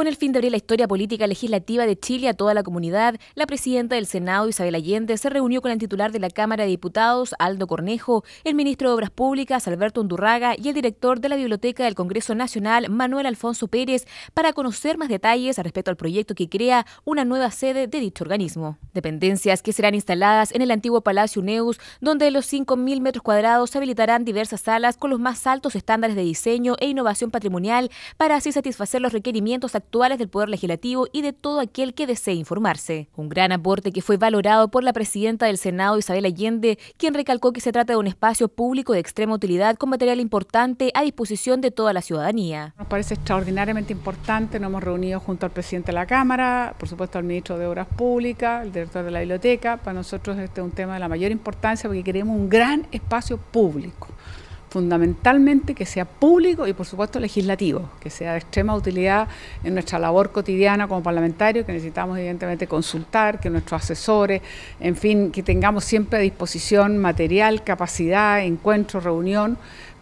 Con el fin de abrir la historia política legislativa de Chile a toda la comunidad, la presidenta del Senado, Isabel Allende, se reunió con el titular de la Cámara de Diputados, Aldo Cornejo, el ministro de Obras Públicas, Alberto Undurraga, y el director de la Biblioteca del Congreso Nacional, Manuel Alfonso Pérez, para conocer más detalles respecto al proyecto que crea una nueva sede de dicho organismo. Dependencias que serán instaladas en el antiguo Palacio Neus, donde los 5.000 metros cuadrados se habilitarán diversas salas con los más altos estándares de diseño e innovación patrimonial para así satisfacer los requerimientos actuales actuales del Poder Legislativo y de todo aquel que desee informarse. Un gran aporte que fue valorado por la presidenta del Senado, Isabel Allende, quien recalcó que se trata de un espacio público de extrema utilidad con material importante a disposición de toda la ciudadanía. Nos parece extraordinariamente importante, nos hemos reunido junto al presidente de la Cámara, por supuesto al ministro de Obras Públicas, el director de la biblioteca. Para nosotros este es un tema de la mayor importancia porque queremos un gran espacio público fundamentalmente que sea público y por supuesto legislativo, que sea de extrema utilidad en nuestra labor cotidiana como parlamentarios, que necesitamos evidentemente consultar, que nuestros asesores, en fin, que tengamos siempre a disposición material, capacidad, encuentro, reunión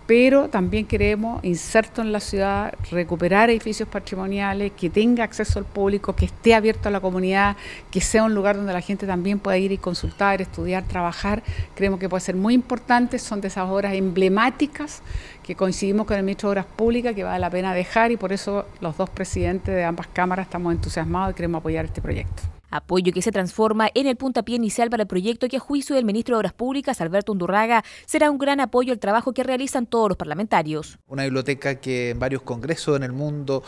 pero también queremos, inserto en la ciudad, recuperar edificios patrimoniales, que tenga acceso al público, que esté abierto a la comunidad, que sea un lugar donde la gente también pueda ir y consultar, estudiar, trabajar. Creemos que puede ser muy importante, son de esas obras emblemáticas que coincidimos con el ministro de Obras Públicas, que vale la pena dejar y por eso los dos presidentes de ambas cámaras estamos entusiasmados y queremos apoyar este proyecto. Apoyo que se transforma en el puntapié inicial para el proyecto que a juicio del ministro de Obras Públicas, Alberto Undurraga, será un gran apoyo al trabajo que realizan todos los parlamentarios. Una biblioteca que en varios congresos en el mundo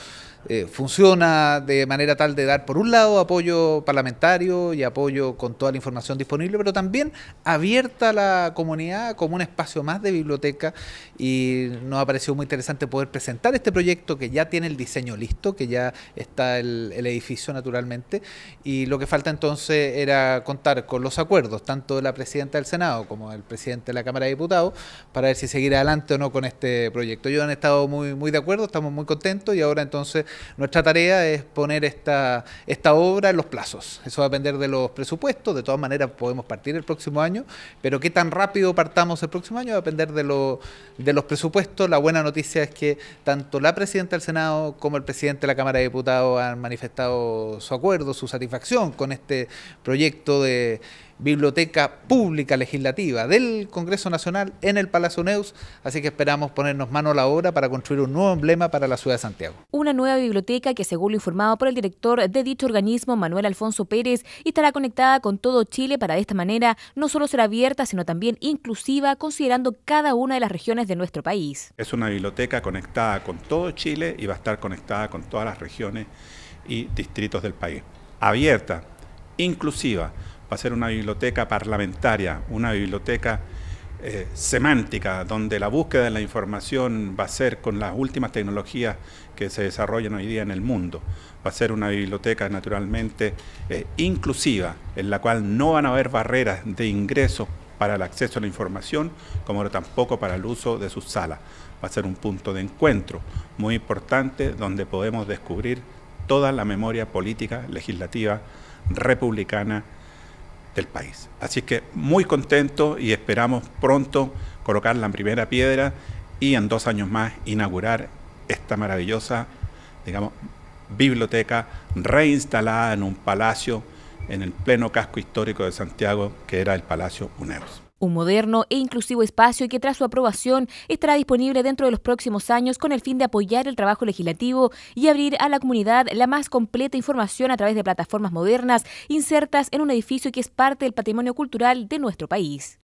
eh, funciona de manera tal de dar, por un lado, apoyo parlamentario y apoyo con toda la información disponible, pero también abierta a la comunidad como un espacio más de biblioteca y nos ha parecido muy interesante poder presentar este proyecto que ya tiene el diseño listo, que ya está el, edificio naturalmente y lo que falta entonces era contar con los acuerdos, tanto de la presidenta del Senado como del presidente de la Cámara de Diputados, para ver si seguir adelante o no con este proyecto. Ellos han estado muy, muy de acuerdo, estamos muy contentos y ahora entonces nuestra tarea es poner esta, esta obra en los plazos. Eso va a depender de los presupuestos, de todas maneras podemos partir el próximo año, pero qué tan rápido partamos el próximo año va a depender de, de los presupuestos. La buena noticia es que tanto la presidenta del Senado como el presidente de la Cámara de Diputados han manifestado su acuerdo, su satisfacción con este proyecto de biblioteca pública legislativa del Congreso Nacional en el Palacio Neus, así que esperamos ponernos mano a la obra para construir un nuevo emblema para la ciudad de Santiago. Una nueva biblioteca que, según lo informado por el director de dicho organismo, Manuel Alfonso Pérez, estará conectada con todo Chile para de esta manera no solo ser abierta, sino también inclusiva, considerando cada una de las regiones de nuestro país. Es una biblioteca conectada con todo Chile y va a estar conectada con todas las regiones y distritos del país abierta, inclusiva. Va a ser una biblioteca parlamentaria, una biblioteca eh, semántica, donde la búsqueda de la información va a ser con las últimas tecnologías que se desarrollan hoy día en el mundo. Va a ser una biblioteca naturalmente eh, inclusiva, en la cual no van a haber barreras de ingreso para el acceso a la información, como tampoco para el uso de sus salas. Va a ser un punto de encuentro muy importante donde podemos descubrir toda la memoria política, legislativa, republicana del país. Así que muy contento y esperamos pronto colocar la primera piedra y en dos años más inaugurar esta maravillosa, digamos, biblioteca reinstalada en un palacio en el pleno casco histórico de Santiago, que era el Palacio Uneros un moderno e inclusivo espacio que tras su aprobación estará disponible dentro de los próximos años con el fin de apoyar el trabajo legislativo y abrir a la comunidad la más completa información a través de plataformas modernas insertas en un edificio que es parte del patrimonio cultural de nuestro país.